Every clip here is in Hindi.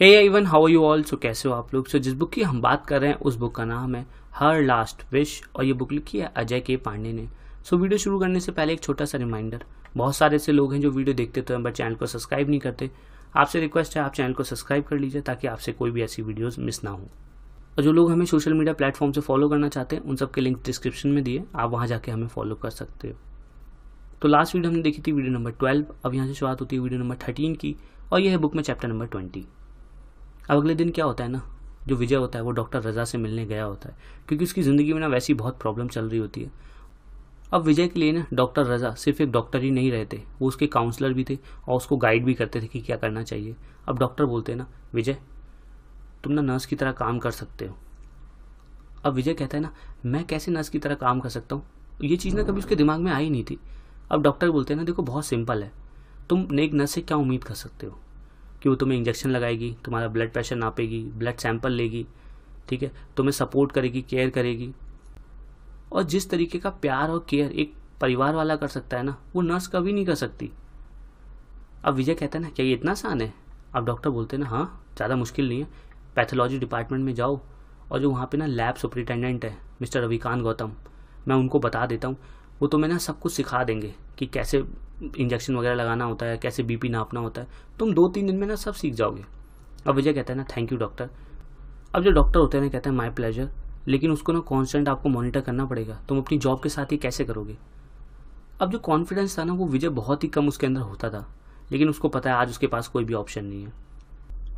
hey even how you all so कैसे हो आप लोग सो so, जिस बुक की हम बात कर रहे हैं उस बुक का नाम है हर लास्ट विश और ये बुक लिखी है अजय के पांडे ने सो so, वीडियो शुरू करने से पहले एक छोटा सा रिमाइंडर बहुत सारे ऐसे लोग हैं जो वीडियो देखते तो हैं बट चैनल को सब्सक्राइब नहीं करते आपसे रिक्वेस्ट है आप चैनल को सब्सक्राइब कर लीजिए ताकि आपसे कोई भी ऐसी वीडियोज़ मिस ना हो और जो लोग हमें सोशल मीडिया प्लेटफॉर्म से फॉलो करना चाहते हैं उन सबके लिंक डिस्क्रिप्शन में दिए आप वहाँ जाके हमें फॉलो कर सकते हो तो लास्ट वीडियो हमने देखी थी वीडियो नंबर ट्वेल्व अब यहाँ से शुरुआत होती है वीडियो नंबर थर्टीन की और यह है बुक में चैप्टर नंबर ट्वेंटी अब अगले दिन क्या होता है ना जो विजय होता है वो डॉक्टर रजा से मिलने गया होता है क्योंकि उसकी ज़िंदगी में ना वैसी बहुत प्रॉब्लम चल रही होती है अब विजय के लिए ना डॉक्टर रजा सिर्फ एक डॉक्टर ही नहीं रहते वो उसके काउंसलर भी थे और उसको गाइड भी करते थे कि क्या करना चाहिए अब डॉक्टर बोलते हैं ना विजय तुम ना नर्स की तरह काम कर सकते हो अब विजय कहता है ना मैं कैसे नर्स की तरह काम कर सकता हूँ ये चीज़ ना कभी उसके दिमाग में आई नहीं थी अब डॉक्टर बोलते हैं ना देखो बहुत सिंपल है तुम एक नर्स से क्या उम्मीद कर सकते हो कि वो तुम्हें इंजेक्शन लगाएगी तुम्हारा ब्लड प्रेशर नापेगी ब्लड सैंपल लेगी ठीक है तुम्हें सपोर्ट करेगी केयर करेगी और जिस तरीके का प्यार और केयर एक परिवार वाला कर सकता है ना वो नर्स कभी नहीं कर सकती अब विजय कहता है ना क्या ये इतना आसान है अब डॉक्टर बोलते हैं ना हाँ ज़्यादा मुश्किल नहीं है पैथोलॉजी डिपार्टमेंट में जाओ और जो वहाँ पे ना लैब सुपरिटेंडेंट है मिस्टर रविकांत गौतम मैं उनको बता देता हूँ वो मैं ना सब कुछ सिखा देंगे कि कैसे इंजेक्शन वगैरह लगाना होता है कैसे बीपी नापना होता है तुम दो तीन दिन में ना सब सीख जाओगे अब विजय कहता है ना थैंक यू डॉक्टर अब जो डॉक्टर होते हैं ना कहते हैं माई प्लेजर लेकिन उसको ना कॉन्स्टेंट आपको मॉनिटर करना पड़ेगा तुम अपनी जॉब के साथ ये कैसे करोगे अब जो कॉन्फिडेंस था ना वो विजय बहुत ही कम उसके अंदर होता था लेकिन उसको पता है आज उसके पास कोई भी ऑप्शन नहीं है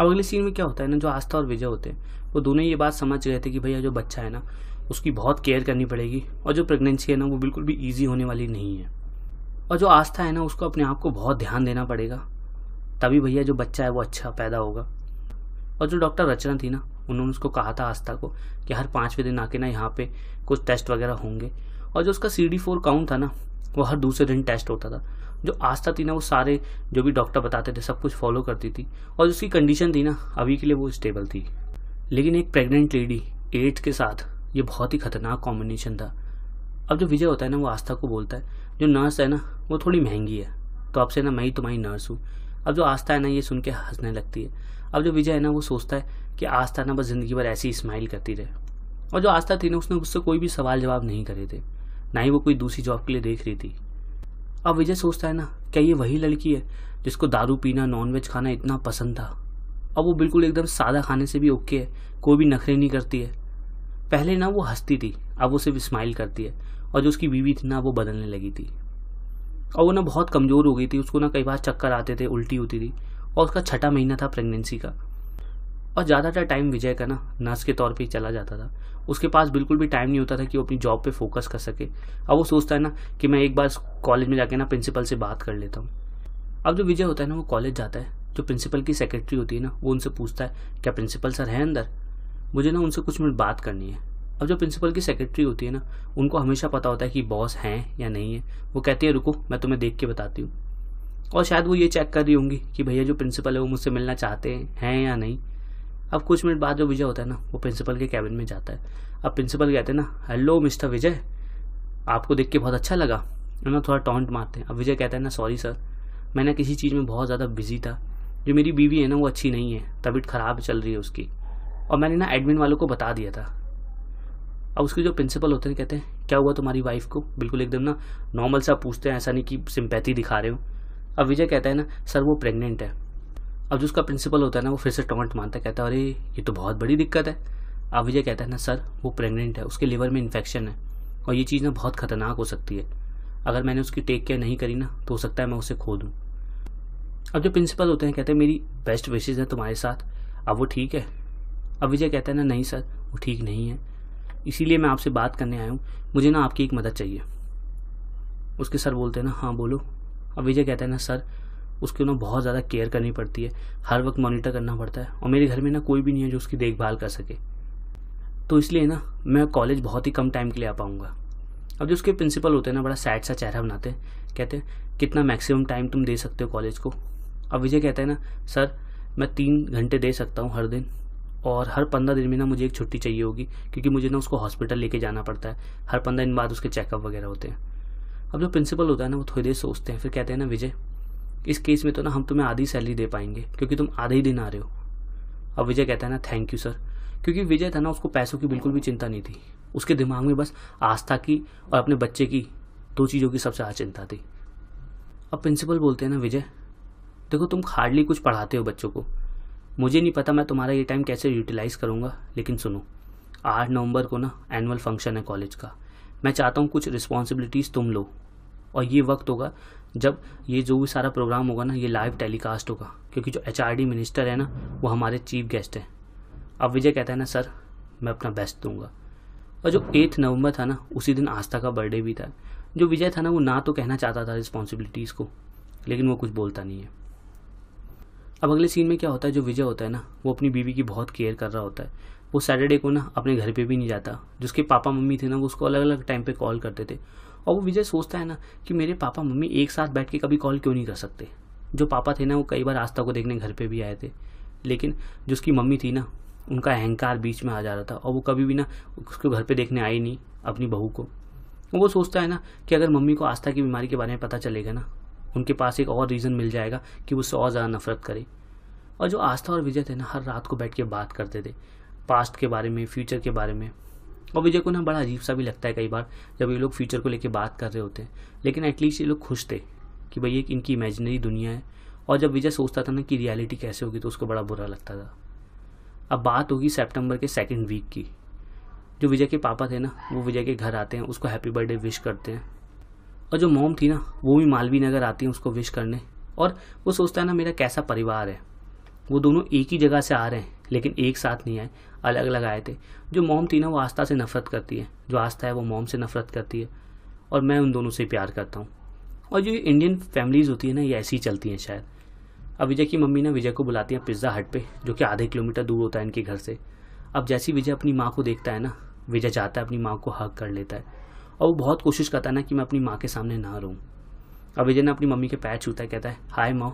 अब अगले सीन में क्या होता है ना जो आस्था और विजय होते हैं वो दोनों ये बात समझ गए थे कि भैया जो बच्चा है ना उसकी बहुत केयर करनी पड़ेगी और जो प्रेगनेंसी है ना वो बिल्कुल भी ईजी होने वाली नहीं है और जो आस्था है ना उसको अपने आप को बहुत ध्यान देना पड़ेगा तभी भैया जो बच्चा है वो अच्छा पैदा होगा और जो डॉक्टर रचना थी ना उन्होंने उसको कहा था आस्था को कि हर पाँचवें दिन आके ना यहाँ पे कुछ टेस्ट वगैरह होंगे और जो उसका सी डी फोर काउंट था ना वो हर दूसरे दिन टेस्ट होता था जो आस्था थी ना वो सारे जो भी डॉक्टर बताते थे सब कुछ फॉलो करती थी और उसकी कंडीशन थी ना अभी के लिए वो स्टेबल थी लेकिन एक प्रेग्नेंट लेडी एड्स के साथ ये बहुत ही खतरनाक कॉम्बिनेशन था अब जो विजय होता है ना वो आस्था को बोलता है जो नर्स है ना वो थोड़ी महंगी है तो आपसे ना मैं ही तुम्हारी नर्स हूँ अब जो आस्था है ना ये सुन के हंसने लगती है अब जो विजय है ना वो सोचता है कि आस्था ना बस ज़िंदगी भर ऐसी स्माइल करती रहे और जो आस्था थी ना उसने उससे कोई भी सवाल जवाब नहीं करे थे ना ही वो कोई दूसरी जॉब के लिए देख रही थी अब विजय सोचता है ना क्या ये वही लड़की है जिसको दारू पीना नॉनवेज खाना इतना पसंद था अब वो बिल्कुल एकदम सादा खाने से भी ओके है कोई भी नखरे नहीं करती है पहले ना वो हंसती थी अब वो सिर्फ स्माइल करती है और जो उसकी बीवी थी ना वो बदलने लगी थी और वो ना बहुत कमज़ोर हो गई थी उसको ना कई बार चक्कर आते थे उल्टी होती थी और उसका छठा महीना था प्रेगनेंसी का और ज़्यादातर टाइम विजय का ना नर्स के तौर पर ही चला जाता था उसके पास बिल्कुल भी टाइम नहीं होता था कि वो अपनी जॉब पर फोकस कर सके अब वो सोचता है ना कि मैं एक बार कॉलेज में जाके ना प्रिंसिपल से बात कर लेता हूँ अब जो विजय होता है ना वो कॉलेज जाता है जो प्रिंसिपल की सेक्रेटरी होती है ना वो उनसे पूछता है क्या प्रिंसिपल सर हैं अंदर मुझे ना उनसे कुछ मिनट बात करनी है अब जो प्रिंसिपल की सेक्रेटरी होती है ना उनको हमेशा पता होता है कि बॉस हैं या नहीं है वो कहती है रुको मैं तुम्हें देख के बताती हूँ और शायद वो ये चेक कर रही होंगी कि भैया जो प्रिंसिपल है वो मुझसे मिलना चाहते हैं या नहीं अब कुछ मिनट बाद जो विजय होता है ना वो प्रिंसिपल के कैबिन में जाता है अब प्रिंसिपल कहते हैं ना हेलो मिस्टर विजय आपको देख के बहुत अच्छा लगा ना थोड़ा टॉन्ट मारते हैं अब विजय कहते हैं ना सॉरी सर मैं ना किसी चीज़ में बहुत ज़्यादा बिजी था जो मेरी बीवी है ना वो अच्छी नहीं है तबीयत ख़राब चल रही है उसकी और मैंने ना एडमिन वालों को बता दिया था अब उसके जो प्रिंसिपल होते हैं कहते हैं क्या हुआ तुम्हारी वाइफ को बिल्कुल एकदम ना नॉर्मल सा पूछते हैं ऐसा नहीं कि सिंपैथी दिखा रहे हो अब विजय कहता है ना सर वो प्रेग्नेंट है अब जो उसका प्रिंसिपल होता है ना वो फिर से टॉन्ट मानता है कहता है अरे ये तो बहुत बड़ी दिक्कत है अब विजय कहता है ना सर वो प्रेग्नेंट है उसके लीवर में इन्फेक्शन है और ये चीज़ ना बहुत ख़तरनाक हो सकती है अगर मैंने उसकी टेक केयर नहीं करी ना तो हो सकता है मैं उसे खो दूँ अब जो प्रिंसिपल होते हैं कहते हैं मेरी बेस्ट विशेज़ है तुम्हारे साथ अब वो ठीक है अब विजय कहता है ना नहीं सर वो ठीक नहीं है इसीलिए मैं आपसे बात करने आया हूँ मुझे ना आपकी एक मदद चाहिए उसके सर बोलते हैं ना हाँ बोलो अब विजय कहता है ना सर उसकी ना बहुत ज़्यादा केयर करनी पड़ती है हर वक्त मॉनिटर करना पड़ता है और मेरे घर में ना कोई भी नहीं है जो उसकी देखभाल कर सके तो इसलिए ना मैं कॉलेज बहुत ही कम टाइम के लिए आ पाऊँगा अब जो उसके प्रिंसिपल होते हैं ना बड़ा सैड सा चेहरा बनाते हैं कहते हैं कितना मैक्सिमम टाइम तुम दे सकते हो कॉलेज को अब विजय कहता है ना सर मैं तीन घंटे दे सकता हूँ हर दिन और हर पंद्रह दिन में ना मुझे एक छुट्टी चाहिए होगी क्योंकि मुझे ना उसको हॉस्पिटल लेके जाना पड़ता है हर पंद्रह दिन बाद उसके चेकअप वगैरह होते हैं अब जो प्रिंसिपल होता है ना वो थोड़ी देर सोचते हैं फिर कहते हैं ना विजय इस केस में तो ना हम तुम्हें आधी सैलरी दे पाएंगे क्योंकि तुम आधे ही दिन आ रहे हो अब विजय कहता है ना थैंक यू सर क्योंकि विजय था ना उसको पैसों की बिल्कुल भी चिंता नहीं थी उसके दिमाग में बस आस्था की और अपने बच्चे की दो चीज़ों की सबसे ज़्यादा चिंता थी अब प्रिंसिपल बोलते हैं ना विजय देखो तुम हार्डली कुछ पढ़ाते हो बच्चों को मुझे नहीं पता मैं तुम्हारा ये टाइम कैसे यूटिलाइज़ करूँगा लेकिन सुनो आठ नवंबर को ना एनुअल फंक्शन है कॉलेज का मैं चाहता हूँ कुछ रिस्पॉन्सिबिलिटीज़ तुम लो और ये वक्त होगा जब ये जो भी सारा प्रोग्राम होगा ना ये लाइव टेलीकास्ट होगा क्योंकि जो एच मिनिस्टर है ना वो हमारे चीफ गेस्ट हैं अब विजय कहता है ना सर मैं अपना बेस्ट दूंगा और जो एथ नवंबर था ना उसी दिन आस्था का बर्थडे भी था जो विजय था ना वो ना तो कहना चाहता था रिस्पॉन्सिबिलिटीज़ को लेकिन वो कुछ बोलता नहीं है अब अगले सीन में क्या होता है जो विजय होता है ना वो अपनी बीवी की बहुत केयर कर रहा होता है वो सैटरडे को ना अपने घर पे भी नहीं जाता जिसके पापा मम्मी थे ना वो उसको अलग अलग टाइम पे कॉल करते थे और वो विजय सोचता है ना कि मेरे पापा मम्मी एक साथ बैठ के कभी कॉल क्यों नहीं कर सकते जो पापा थे ना वो कई बार आस्था को देखने घर पे भी आए थे लेकिन जो उसकी मम्मी थी ना उनका अहंकार बीच में आ जा रहा था और वो कभी भी ना उसको घर पे देखने आई नहीं अपनी बहू को वो सोचता है ना कि अगर मम्मी को आस्था की बीमारी के बारे में पता चलेगा ना उनके पास एक और रीज़न मिल जाएगा कि उससे और ज़्यादा नफरत करे और जो आस्था और विजय थे ना हर रात को बैठ के बात करते थे पास्ट के बारे में फ्यूचर के बारे में और विजय को ना बड़ा अजीब सा भी लगता है कई बार जब ये लोग फ्यूचर को लेके बात कर रहे होते हैं लेकिन एटलीस्ट ये लोग खुश थे कि भाई एक इनकी इमेजिनरी दुनिया है और जब विजय सोचता था ना कि रियलिटी कैसे होगी तो उसको बड़ा बुरा लगता था अब बात होगी सेप्टेम्बर के सेकेंड वीक की जो विजय के पापा थे ना वो विजय के घर आते हैं उसको हैप्पी बर्थडे विश करते हैं और जो मोम थी ना वो भी मालवीय नगर आती है उसको विश करने और वो सोचता है ना मेरा कैसा परिवार है वो दोनों एक ही जगह से आ रहे हैं लेकिन एक साथ नहीं आए अलग अलग आए थे जो मोम थी ना वो आस्था से नफरत करती है जो आस्था है वो मोम से नफरत करती है और मैं उन दोनों से प्यार करता हूँ और जो इंडियन फैमिलीज़ होती है ना ये ऐसी ही चलती हैं शायद अब विजय की मम्मी ना विजय को बुलाती हैं पिज़्ज़ा हट पे जो कि आधे किलोमीटर दूर होता है इनके घर से अब जैसी विजय अपनी माँ को देखता है ना विजय जाता है अपनी माँ को हक कर लेता है और वो बहुत कोशिश करता है ना कि मैं अपनी माँ के सामने ना रहूँ अब विजय ना अपनी मम्मी के पैर छूता है कहता है हाय माँ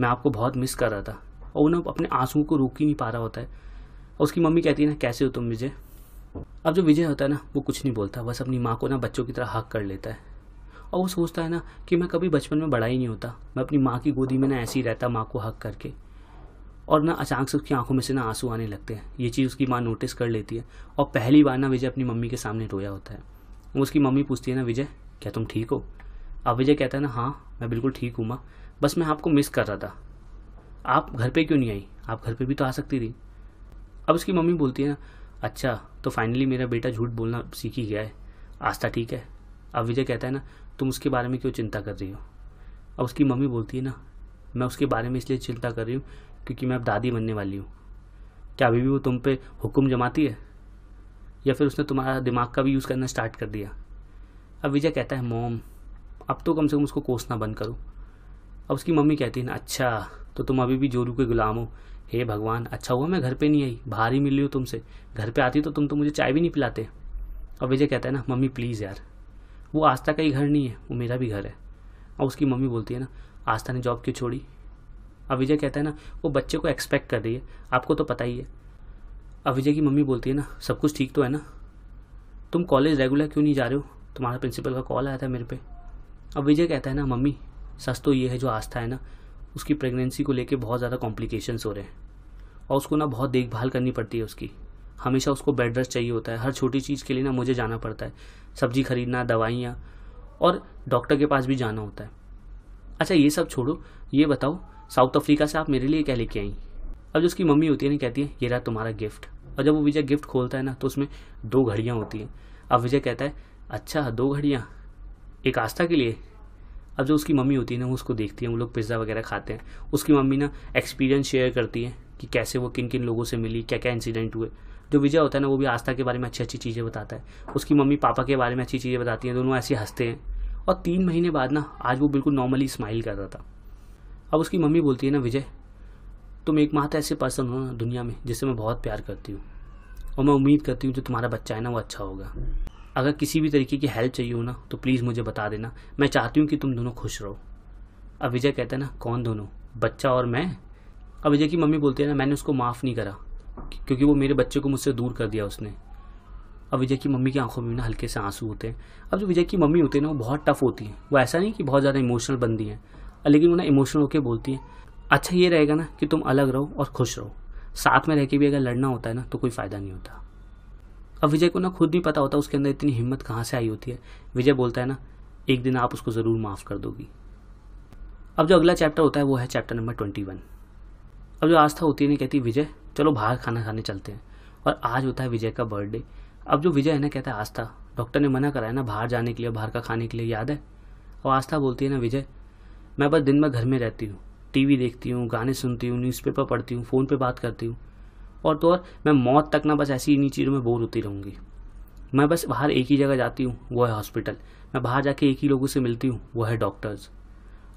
मैं आपको बहुत मिस कर रहा था और वो ना अपने आंसुओं को रोक ही नहीं पा रहा होता है और उसकी मम्मी कहती है ना कैसे हो तुम विजय अब जो विजय होता है ना वो कुछ नहीं बोलता बस अपनी माँ को ना बच्चों की तरह हक कर लेता है और वो सोचता है ना कि मैं कभी बचपन में बड़ा ही नहीं होता मैं अपनी माँ की गोदी में ना ऐसे ही रहता माँ को हक करके और ना अचानक से उसकी आंखों में से ना आंसू आने लगते हैं ये चीज़ उसकी माँ नोटिस कर लेती है और पहली बार ना विजय अपनी मम्मी के सामने रोया होता है उसकी मम्मी पूछती है ना विजय क्या तुम ठीक हो अब विजय कहता है ना हाँ मैं बिल्कुल ठीक हूँ माँ बस मैं आपको मिस कर रहा था आप घर पे क्यों नहीं आई आप घर पे भी तो आ सकती थी अब उसकी मम्मी बोलती है ना अच्छा तो फाइनली मेरा बेटा झूठ बोलना सीख ही गया है आस्था ठीक है अब विजय कहता है ना तुम उसके बारे में क्यों चिंता कर रही हो अब उसकी मम्मी बोलती है ना मैं उसके बारे में इसलिए चिंता कर रही हूँ क्योंकि मैं अब दादी बनने वाली हूँ क्या अभी भी वो तुम पे हुक्म जमाती है या फिर उसने तुम्हारा दिमाग का भी यूज़ करना स्टार्ट कर दिया अब विजय कहता है मोम अब तो कम से कम उसको कोसना बंद करो अब उसकी मम्मी कहती है ना अच्छा तो तुम अभी भी जोरू के गुलाम हो हे भगवान अच्छा हुआ मैं घर पे नहीं आई बाहर ही मिल रही हूँ तुमसे घर पे आती तो तुम तो मुझे चाय भी नहीं पिलाते अब विजय कहता है ना मम्मी प्लीज़ यार वो आस्था का ही घर नहीं है वो मेरा भी घर है और उसकी मम्मी बोलती है ना आस्था ने जॉब क्यों छोड़ी अब विजय कहता है ना वो बच्चे को एक्सपेक्ट कर रही है आपको तो पता ही है अब विजय की मम्मी बोलती है ना सब कुछ ठीक तो है ना तुम कॉलेज रेगुलर क्यों नहीं जा रहे हो तुम्हारा प्रिंसिपल का कॉल आया था मेरे पे अब विजय कहता है ना मम्मी सच तो ये है जो आस्था है ना उसकी प्रेगनेंसी को लेके बहुत ज़्यादा कॉम्प्लिकेशंस हो रहे हैं और उसको ना बहुत देखभाल करनी पड़ती है उसकी हमेशा उसको बेड रेस्ट चाहिए होता है हर छोटी चीज़ के लिए ना मुझे जाना पड़ता है सब्जी खरीदना दवाइयाँ और डॉक्टर के पास भी जाना होता है अच्छा ये सब छोड़ो ये बताओ साउथ अफ्रीका से आप मेरे लिए क्या लेके आई अब जो उसकी मम्मी होती है ना कहती है ये रहा तुम्हारा गिफ्ट और जब वो विजय गिफ्ट खोलता है ना तो उसमें दो घड़ियाँ होती हैं अब विजय कहता है अच्छा दो घड़ियाँ एक आस्था के लिए अब जो उसकी मम्मी होती है ना वो उसको देखती है वो लोग पिज़्ज़ा वगैरह खाते हैं उसकी मम्मी ना एक्सपीरियंस शेयर करती है कि कैसे वो किन किन लोगों से मिली क्या क्या इंसिडेंट हुए जो विजय होता है ना वो भी आस्था के बारे में अच्छी अच्छी चीज़ें बताता है उसकी मम्मी पापा के बारे में अच्छी चीज़ें बताती हैं दोनों ऐसे हंसते हैं और तीन महीने बाद ना आज वो बिल्कुल नॉर्मली स्माइल कर रहा था अब उसकी मम्मी बोलती है ना विजय तुम एक मात्र ऐसे पर्सन हो ना दुनिया में जिससे मैं बहुत प्यार करती हूँ और मैं उम्मीद करती हूँ जो तुम्हारा बच्चा है ना वो अच्छा होगा अगर किसी भी तरीके की हेल्प चाहिए हो ना तो प्लीज़ मुझे बता देना मैं चाहती हूँ कि तुम दोनों खुश रहो अब विजय कहते हैं ना कौन दोनों बच्चा और मैं अब विजय की मम्मी बोलती है ना मैंने उसको माफ़ नहीं करा क्योंकि वो मेरे बच्चे को मुझसे दूर कर दिया उसने अब विजय की मम्मी की आंखों में ना हल्के से आंसू होते हैं अब जो विजय की मम्मी होती है ना वो बहुत टफ होती है वो ऐसा नहीं कि बहुत ज़्यादा इमोशनल बनती हैं लेकिन वो ना इमोशनल होकर बोलती हैं अच्छा ये रहेगा ना कि तुम अलग रहो और खुश रहो साथ में रह के भी अगर लड़ना होता है ना तो कोई फ़ायदा नहीं होता अब विजय को ना खुद नहीं पता होता उसके अंदर इतनी हिम्मत कहाँ से आई होती है विजय बोलता है ना एक दिन आप उसको ज़रूर माफ़ कर दोगी अब जो अगला चैप्टर होता है वो है चैप्टर नंबर ट्वेंटी वन अब जो आस्था होती है ना कहती विजय चलो बाहर खाना खाने चलते हैं और आज होता है विजय का बर्थडे अब जो विजय है ना कहता है आस्था डॉक्टर ने मना करा है ना बाहर जाने के लिए बाहर का खाने के लिए याद है और आस्था बोलती है ना विजय मैं बस दिन भर घर में रहती हूँ टीवी देखती हूँ गाने सुनती हूँ न्यूज़पेपर पढ़ती हूँ फ़ोन पे बात करती हूँ और तो और मैं मौत तक ना बस ऐसी इन्हीं चीज़ों में बोर होती रहूँगी मैं बस बाहर एक ही जगह जाती हूँ वो है हॉस्पिटल मैं बाहर जाके एक ही लोगों से मिलती हूँ वो है डॉक्टर्स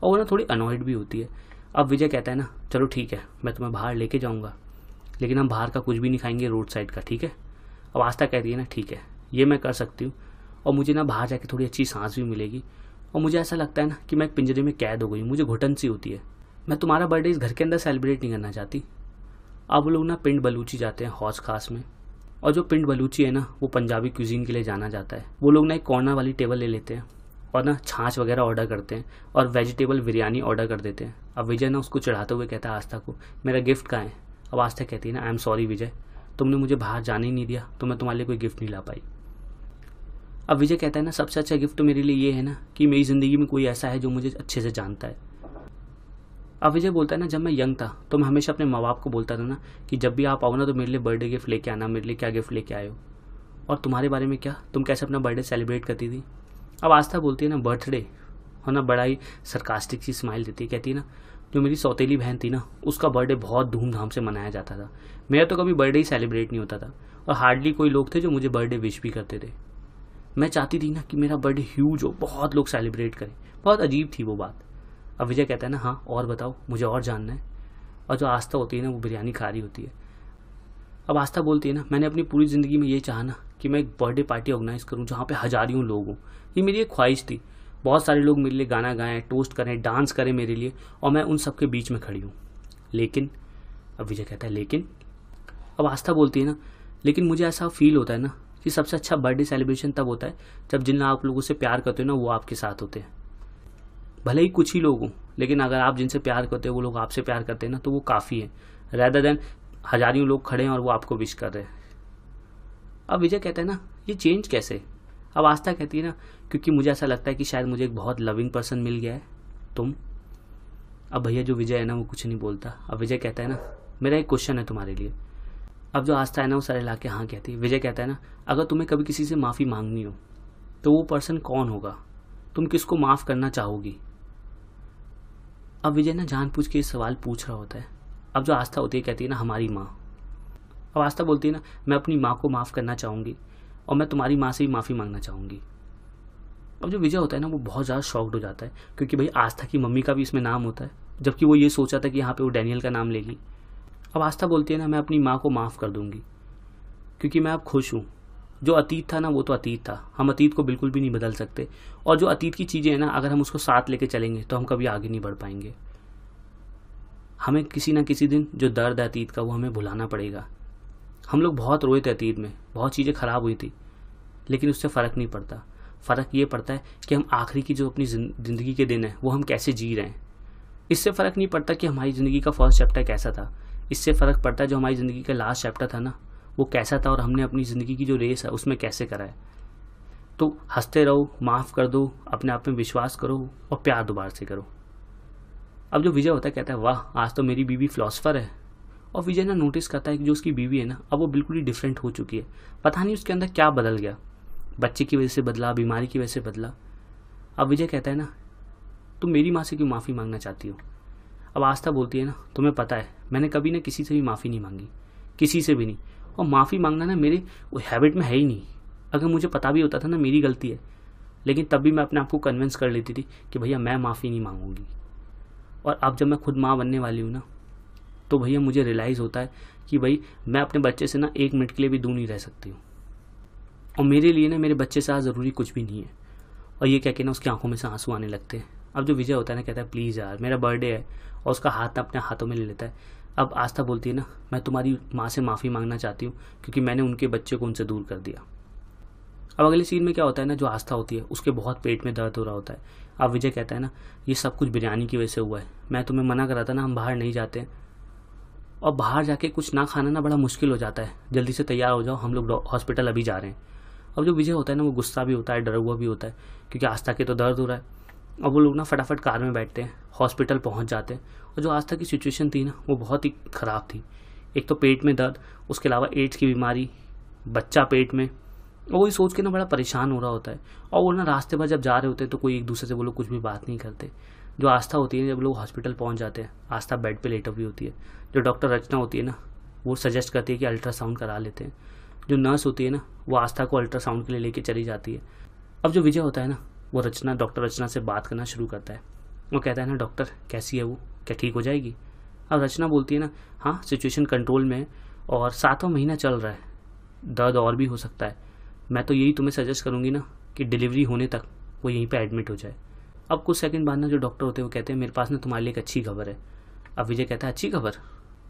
और वो ना थोड़ी अनॉयड भी होती है अब विजय कहता है ना चलो ठीक है मैं तुम्हें बाहर लेके जाऊँगा लेकिन हम बाहर का कुछ भी नहीं खाएंगे रोड साइड का ठीक है अब आस्था कहती है ना ठीक है ये मैं कर सकती हूँ और मुझे ना बाहर जाके थोड़ी अच्छी सांस भी मिलेगी और मुझे ऐसा लगता है ना कि मैं एक पिंजरे में कैद हो गई मुझे घुटन सी होती है मैं तुम्हारा बर्थडे इस घर के अंदर सेलिब्रेट नहीं करना चाहती आप लोग ना पिंड बलूची जाते हैं हौस खास में और जो पिंड बलूची है ना वो पंजाबी क्यूजीन के लिए जाना जाता है वो लोग ना एक कॉर्नर वाली टेबल ले लेते हैं और ना छाछ वगैरह ऑर्डर करते हैं और वेजिटेबल बिरयानी ऑर्डर कर देते हैं अब विजय ना उसको चढ़ाते हुए कहता है आस्था को मेरा गिफ्ट कहाँ है अब आस्था कहती है ना आई एम सॉरी विजय तुमने मुझे बाहर जाने ही नहीं दिया तो मैं तुम्हारे लिए कोई गिफ्ट नहीं ला पाई अब विजय कहता है ना सबसे अच्छा गिफ्ट तो मेरे लिए ये है ना कि मेरी ज़िंदगी में कोई ऐसा है जो मुझे अच्छे से जानता है अब विजय बोलता है ना जब मैं यंग था तो मैं हमेशा अपने माँ बाप को बोलता था ना कि जब भी आप आओ ना तो मेरे लिए बर्थडे गिफ्ट लेके आना मेरे लिए क्या गिफ्ट लेके आए हो और तुम्हारे बारे में क्या तुम कैसे अपना बर्थडे सेलिब्रेट करती थी अब आस्था बोलती है ना बर्थडे और ना बड़ा ही सरकास्टिक सी स्माइल देती है कहती है ना जो मेरी सौतेली बहन थी ना उसका बर्थडे बहुत धूमधाम से मनाया जाता था मेरा तो कभी बर्थडे ही सेलिब्रेट नहीं होता था और हार्डली कोई लोग थे जो मुझे बर्थडे विश भी करते थे मैं चाहती थी ना कि मेरा बर्थडे ह्यूज हो बहुत लोग सेलिब्रेट करें बहुत अजीब थी वो बात अब विजय कहता है ना हाँ और बताओ मुझे और जानना है और जो आस्था होती है ना वो बिरयानी खा रही होती है अब आस्था बोलती है ना मैंने अपनी पूरी ज़िंदगी में ये चाहा ना कि मैं एक बर्थडे पार्टी ऑर्गेनाइज़ करूँ जहाँ पे हजारियों लोग हों ये मेरी एक ख्वाहिश थी बहुत सारे लोग मेरे लिए गाना गाएं टोस्ट करें डांस करें मेरे लिए और मैं उन सब के बीच में खड़ी हूँ लेकिन अब विजय कहता है लेकिन अब आस्था बोलती है ना लेकिन मुझे ऐसा फील होता है ना कि सबसे अच्छा बर्थडे सेलिब्रेशन तब होता है जब जिन आप लोगों से प्यार करते हो ना वो आपके साथ होते हैं भले ही कुछ ही लोग हों लेकिन अगर आप जिनसे प्यार करते हो वो लोग आपसे प्यार करते हैं ना तो वो काफ़ी है रैदर देन हजारों लोग खड़े हैं और वो आपको विश कर रहे हैं अब विजय कहते हैं ना ये चेंज कैसे अब आस्था कहती है ना क्योंकि मुझे ऐसा लगता है कि शायद मुझे एक बहुत लविंग पर्सन मिल गया है तुम अब भैया जो विजय है ना वो कुछ नहीं बोलता अब विजय कहता है ना मेरा एक क्वेश्चन है तुम्हारे लिए अब जो आस्था है ना वो सारे इलाके हाँ कहती है विजय कहता है ना अगर तुम्हें कभी किसी से माफ़ी मांगनी हो तो वो पर्सन कौन होगा तुम किसको माफ़ करना चाहोगी अब विजय ना जानबूझ के ये सवाल पूछ रहा होता है अब जो आस्था होती है कहती है ना हमारी माँ अब आस्था बोलती है ना मैं अपनी माँ को माफ़ करना चाहूँगी और मैं तुम्हारी माँ से भी माफ़ी मांगना चाहूँगी अब जो विजय होता है ना वो बहुत ज़्यादा शॉक्ड हो जाता है क्योंकि भाई आस्था की मम्मी का भी इसमें नाम होता है जबकि वो ये सोचा था कि यहाँ पे वो डैनियल का नाम लेगी अब आस्था बोलती है ना मैं अपनी माँ को माफ़ कर दूँगी क्योंकि मैं अब खुश हूँ जो अतीत था ना वो तो अतीत था हम अतीत को बिल्कुल भी नहीं बदल सकते और जो अतीत की चीज़ें हैं ना अगर हम उसको साथ लेके चलेंगे तो हम कभी आगे नहीं बढ़ पाएंगे हमें किसी ना किसी दिन जो दर्द है अतीत का वो हमें भुलाना पड़ेगा हम लोग बहुत रोए थे अतीत में बहुत चीज़ें ख़राब हुई थी लेकिन उससे फ़र्क नहीं पड़ता फ़र्क ये पड़ता है कि हम आखिरी की जो अपनी ज़िंदगी के दिन हैं वो हम कैसे जी रहे हैं इससे फ़र्क नहीं पड़ता कि हमारी ज़िंदगी का फर्स्ट चैप्टर कैसा था इससे फ़र्क पड़ता है जो हमारी ज़िंदगी का लास्ट चैप्टर था ना वो कैसा था और हमने अपनी ज़िंदगी की जो रेस है उसमें कैसे करा है तो हंसते रहो माफ़ कर दो अपने आप में विश्वास करो और प्यार दोबारा से करो अब जो विजय होता है कहता है वाह आज तो मेरी बीवी फ़िलासफ़र है और विजय ना नोटिस करता है कि जो उसकी बीवी है ना अब वो बिल्कुल ही डिफरेंट हो चुकी है पता नहीं उसके अंदर क्या बदल गया बच्चे की वजह से बदला बीमारी की वजह से बदला अब विजय कहता है ना तुम मेरी माँ से क्यों माफ़ी मांगना चाहती हो अब आस्था बोलती है ना तुम्हें पता है मैंने कभी ना किसी से भी माफ़ी नहीं मांगी किसी से भी नहीं और माफ़ी मांगना ना मेरे वो हैबिट में है ही नहीं अगर मुझे पता भी होता था ना मेरी गलती है लेकिन तब भी मैं अपने आप को कन्विंस कर लेती थी कि भैया मैं माफ़ी नहीं मांगूंगी और अब जब मैं खुद माँ बनने वाली हूँ ना तो भैया मुझे रियलाइज़ होता है कि भाई मैं अपने बच्चे से ना एक मिनट के लिए भी दूर नहीं रह सकती हूँ और मेरे लिए ना मेरे बच्चे से आज ज़रूरी कुछ भी नहीं है और ये कह के ना उसकी आंखों में से आंसू आने लगते हैं अब जो विजय होता है ना कहता है प्लीज़ यार मेरा बर्थडे है और उसका हाथ अपने हाथों में ले लेता है अब आस्था बोलती है ना मैं तुम्हारी माँ से माफ़ी मांगना चाहती हूँ क्योंकि मैंने उनके बच्चे को उनसे दूर कर दिया अब अगले सीन में क्या होता है ना जो आस्था होती है उसके बहुत पेट में दर्द हो रहा होता है अब विजय कहता है ना ये सब कुछ बिरयानी की वजह से हुआ है मैं तुम्हें मना करा था ना हम बाहर नहीं जाते और बाहर जाके कुछ ना खाना ना बड़ा मुश्किल हो जाता है जल्दी से तैयार हो जाओ हम लोग हॉस्पिटल अभी जा रहे हैं अब जो विजय होता है ना वो गुस्सा भी होता है डर हुआ भी होता है क्योंकि आस्था के तो दर्द हो रहा है अब वो लोग ना फटाफट कार में बैठते हैं हॉस्पिटल पहुंच जाते हैं और जो आज तक की सिचुएशन थी ना वो बहुत ही ख़राब थी एक तो पेट में दर्द उसके अलावा एड्स की बीमारी बच्चा पेट में और वही सोच के ना बड़ा परेशान हो रहा होता है और वो ना रास्ते पर जब जा रहे होते हैं तो कोई एक दूसरे से वो लोग कुछ भी बात नहीं करते जो आस्था होती है जब लोग हॉस्पिटल पहुंच जाते हैं आस्था बेड पे लेटर भी होती है जो डॉक्टर रचना होती है ना वो सजेस्ट करती है कि अल्ट्रासाउंड करा लेते हैं जो नर्स होती है ना वो आस्था को अल्ट्रासाउंड के लिए लेके चली जाती है अब जो विजय होता है ना वो रचना डॉक्टर रचना से बात करना शुरू करता है वो कहता है ना डॉक्टर कैसी है वो क्या ठीक हो जाएगी अब रचना बोलती है ना हाँ सिचुएशन कंट्रोल में है और सातवां महीना चल रहा है दर्द और भी हो सकता है मैं तो यही तुम्हें सजेस्ट करूँगी ना कि डिलीवरी होने तक वो यहीं पर एडमिट हो जाए अब कुछ सेकंड बाद ना जो डॉक्टर होते हैं वो कहते हैं मेरे पास ना तुम्हारे लिए एक अच्छी खबर है अब विजय कहता है अच्छी खबर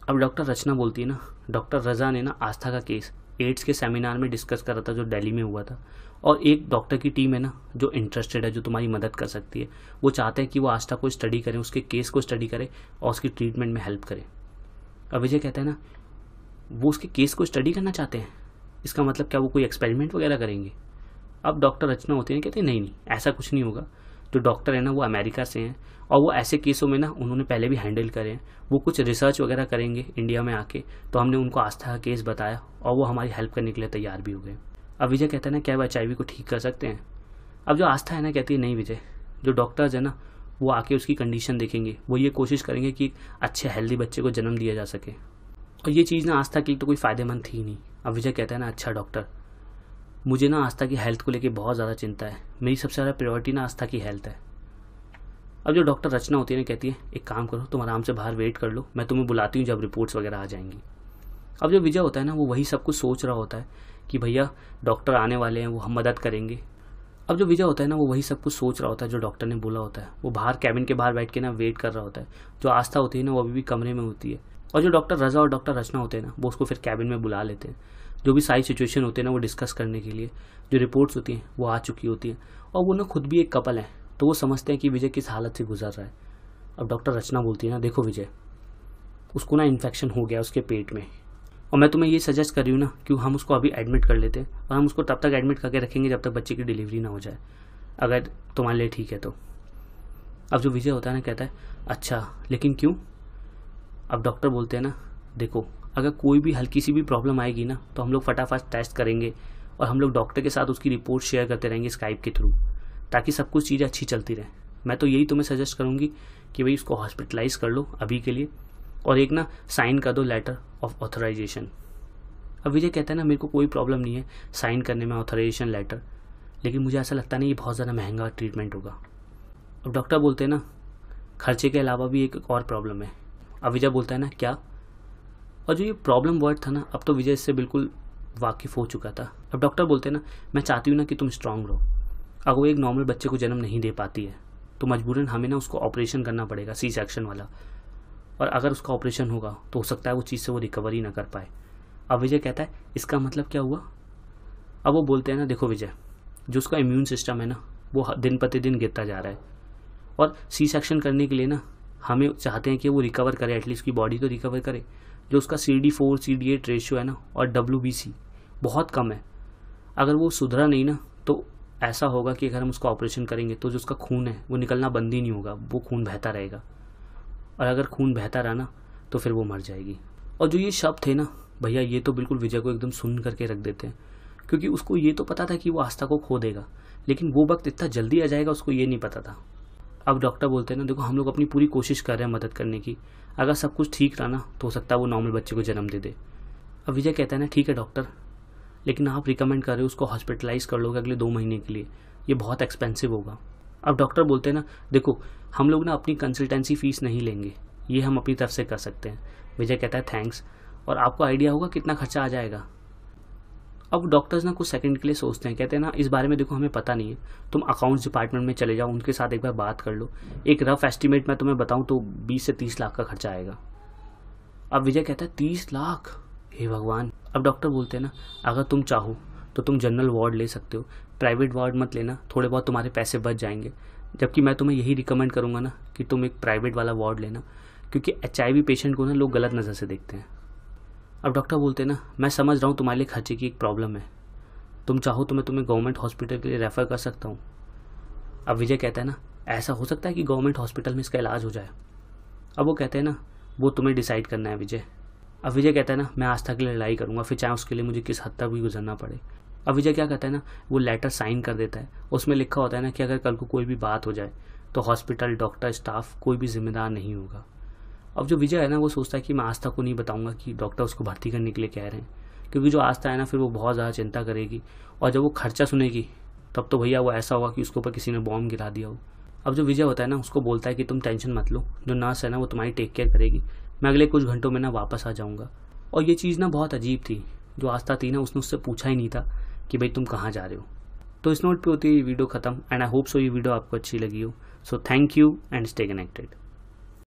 अब डॉक्टर रचना बोलती है ना डॉक्टर रजा ने ना आस्था का केस एड्स के सेमिनार में डिस्कस कर रहा था जो दिल्ली में हुआ था और एक डॉक्टर की टीम है ना जो इंटरेस्टेड है जो तुम्हारी मदद कर सकती है वो चाहते हैं कि वो आस्था को स्टडी करें उसके केस को स्टडी करें और उसकी ट्रीटमेंट में हेल्प करें विजय कहते हैं ना वो उसके केस को स्टडी करना चाहते हैं इसका मतलब क्या वो कोई एक्सपेरिमेंट वगैरह करेंगे अब डॉक्टर रचना होती है कहते नहीं नहीं ऐसा कुछ नहीं होगा जो डॉक्टर है ना वो अमेरिका से हैं और वो ऐसे केसों में ना उन्होंने पहले भी हैंडल करे हैं वो कुछ रिसर्च वगैरह करेंगे इंडिया में आके तो हमने उनको आस्था का केस बताया और वो हमारी हेल्प करने के लिए तैयार भी हो गए अब विजय कहता है ना क्या वो एच को ठीक कर सकते हैं अब जो आस्था है ना कहती है नहीं विजय जो डॉक्टर्स है ना वो आके उसकी कंडीशन देखेंगे वो ये कोशिश करेंगे कि अच्छे हेल्दी बच्चे को जन्म दिया जा सके और ये चीज़ ना आस्था के लिए तो कोई फ़ायदेमंद थी नहीं अब विजय कहता है ना अच्छा डॉक्टर मुझे ना आस्था की हेल्थ को लेकर बहुत ज़्यादा चिंता है मेरी सबसे ज़्यादा प्रायोरिटी ना आस्था की हेल्थ है अब जो डॉक्टर रचना होती है ना कहती है एक काम करो तुम आराम से बाहर वेट कर लो मैं तुम्हें बुलाती हूँ जब रिपोर्ट्स वगैरह आ जाएंगी अब जो विजय होता है ना वो वही सब कुछ सोच रहा होता है कि भैया डॉक्टर आने वाले हैं वो हम मदद करेंगे अब जो विजय होता है ना वो वही सब कुछ सोच रहा होता है जो डॉक्टर ने बोला होता है वो बाहर कैबिन के बाहर बैठ के ना वेट कर रहा होता है जो आस्था होती है ना वो अभी भी कमरे में होती है और जो डॉक्टर रजा और डॉक्टर रचना होते हैं ना वो उसको फिर कैबिन में बुला लेते हैं जो भी सारी सिचुएशन होती है ना वो डिस्कस करने के लिए जो रिपोर्ट्स होती हैं वो आ चुकी होती हैं और वो ना खुद भी एक कपल हैं तो वो समझते हैं कि विजय किस हालत से गुजर रहा है अब डॉक्टर रचना बोलती है ना देखो विजय उसको ना इन्फेक्शन हो गया उसके पेट में और मैं तुम्हें ये सजेस्ट कर रही हूँ ना कि हम उसको अभी एडमिट कर लेते हैं और हम उसको तब तक एडमिट करके रखेंगे जब तक बच्चे की डिलीवरी ना हो जाए अगर तुम्हारे लिए ठीक है तो अब जो विजय होता है ना कहता है अच्छा लेकिन क्यों अब डॉक्टर बोलते हैं ना देखो अगर कोई भी हल्की सी भी प्रॉब्लम आएगी ना तो हम लोग फटाफट टेस्ट करेंगे और हम लोग डॉक्टर के साथ उसकी रिपोर्ट शेयर करते रहेंगे स्काइप के थ्रू ताकि सब कुछ चीज़ अच्छी चलती रहे मैं तो यही तुम्हें सजेस्ट करूँगी कि भाई उसको हॉस्पिटलाइज कर लो अभी के लिए और एक ना साइन कर दो लेटर ऑफ ऑथराइजेशन अब विजय कहता है ना मेरे को कोई प्रॉब्लम नहीं है साइन करने में ऑथराइजेशन लेटर लेकिन मुझे ऐसा लगता नहीं ये बहुत ज़्यादा महंगा ट्रीटमेंट होगा अब डॉक्टर बोलते हैं ना खर्चे के अलावा भी एक और प्रॉब्लम है अब विजय बोलता है ना क्या और जो ये प्रॉब्लम वर्ड था ना अब तो विजय इससे बिल्कुल वाकिफ हो चुका था अब डॉक्टर बोलते ना मैं चाहती हूँ ना कि तुम स्ट्रांग रहो अगर वो एक नॉर्मल बच्चे को जन्म नहीं दे पाती है तो मजबूरन हमें ना उसको ऑपरेशन करना पड़ेगा सी सेक्शन वाला और अगर उसका ऑपरेशन होगा तो हो सकता है वो चीज़ से वो रिकवर ही ना कर पाए अब विजय कहता है इसका मतलब क्या हुआ अब वो बोलते हैं ना देखो विजय जो उसका इम्यून सिस्टम है ना वो दिन प्रतिदिन गिरता जा रहा है और सी सेक्शन करने के लिए ना हमें चाहते हैं कि वो रिकवर करे एटलीस्ट की बॉडी तो रिकवर करे जो उसका C D four C D eight ratio है ना और डब्ल्यू बी सी बहुत कम है अगर वो सुधरा नहीं ना तो ऐसा होगा कि अगर हम उसका ऑपरेशन करेंगे तो जो उसका खून है वो निकलना बंद ही नहीं होगा वो खून बहता रहेगा और अगर खून बहता रहा ना तो फिर वो मर जाएगी और जो ये शब्द थे ना भैया ये तो बिल्कुल विजय को एकदम सुन करके रख देते हैं क्योंकि उसको ये तो पता था कि वो आस्था को खो देगा लेकिन वो वक्त इतना जल्दी आ जाएगा उसको ये नहीं पता था अब डॉक्टर बोलते हैं ना देखो हम लोग अपनी पूरी कोशिश कर रहे हैं मदद करने की अगर सब कुछ ठीक रहा ना तो हो सकता है वो नॉर्मल बच्चे को जन्म दे दे अब विजय कहता है ना ठीक है डॉक्टर लेकिन आप रिकमेंड कर रहे हो उसको हॉस्पिटलाइज कर लोगे अगले दो महीने के लिए ये बहुत एक्सपेंसिव होगा अब डॉक्टर बोलते हैं ना देखो हम लोग ना अपनी कंसल्टेंसी फीस नहीं लेंगे ये हम अपनी तरफ से कर सकते हैं विजय कहता है थैंक्स और आपको आइडिया होगा कितना खर्चा आ जाएगा अब डॉक्टर्स ना कुछ सेकंड के लिए सोचते हैं कहते हैं ना इस बारे में देखो हमें पता नहीं है तुम अकाउंट्स डिपार्टमेंट में चले जाओ उनके साथ एक बार बात कर लो एक रफ एस्टिमेट मैं तुम्हें बताऊँ तो बीस से तीस लाख का खर्चा आएगा अब विजय कहता है तीस लाख हे भगवान अब डॉक्टर बोलते हैं ना अगर तुम चाहो तो तुम जनरल वार्ड ले सकते हो प्राइवेट वार्ड मत लेना थोड़े बहुत तुम्हारे पैसे बच जाएंगे जबकि मैं तुम्हें यही रिकमेंड करूँगा ना कि तुम एक प्राइवेट वाला वार्ड लेना क्योंकि एच पेशेंट को ना लोग गलत नज़र से देखते हैं अब डॉक्टर बोलते ना मैं समझ रहा हूँ तुम्हारे लिए खर्चे की एक प्रॉब्लम है तुम चाहो तो मैं तुम्हें गवर्नमेंट हॉस्पिटल के लिए रेफ़र कर सकता हूँ अब विजय कहता है ना ऐसा हो सकता है कि गवर्नमेंट हॉस्पिटल में इसका इलाज हो जाए अब वो कहते हैं ना वो तुम्हें डिसाइड करना है विजय अब विजय कहता है ना मैं आस्था के लिए लड़ाई करूँगा फिर चाहे उसके लिए मुझे किस हद तक भी गुजरना पड़े अब विजय क्या कहता है ना वो लेटर साइन कर देता है उसमें लिखा होता है ना कि अगर कल को कोई भी बात हो जाए तो हॉस्पिटल डॉक्टर स्टाफ कोई भी जिम्मेदार नहीं होगा अब जो विजय है ना वो सोचता है कि मैं आस्था को नहीं बताऊंगा कि डॉक्टर उसको भर्ती करने के लिए कह रहे हैं क्योंकि जो आस्था है ना फिर वो बहुत ज़्यादा चिंता करेगी और जब वो खर्चा सुनेगी तब तो भैया वो ऐसा होगा कि उसके ऊपर किसी ने बॉम्ब गिरा दिया हो अब जो विजय होता है ना उसको बोलता है कि तुम टेंशन मत लो जो नर्स है ना वो तुम्हारी टेक केयर करेगी मैं अगले कुछ घंटों में ना वापस आ जाऊँगा और ये चीज़ ना बहुत अजीब थी जो आस्था थी ना उसने उससे पूछा ही नहीं था कि भाई तुम कहाँ जा रहे हो तो इस नोट पर होती है ये वीडियो खत्म एंड आई होप सो ये वीडियो आपको अच्छी लगी हो so thank you and stay connected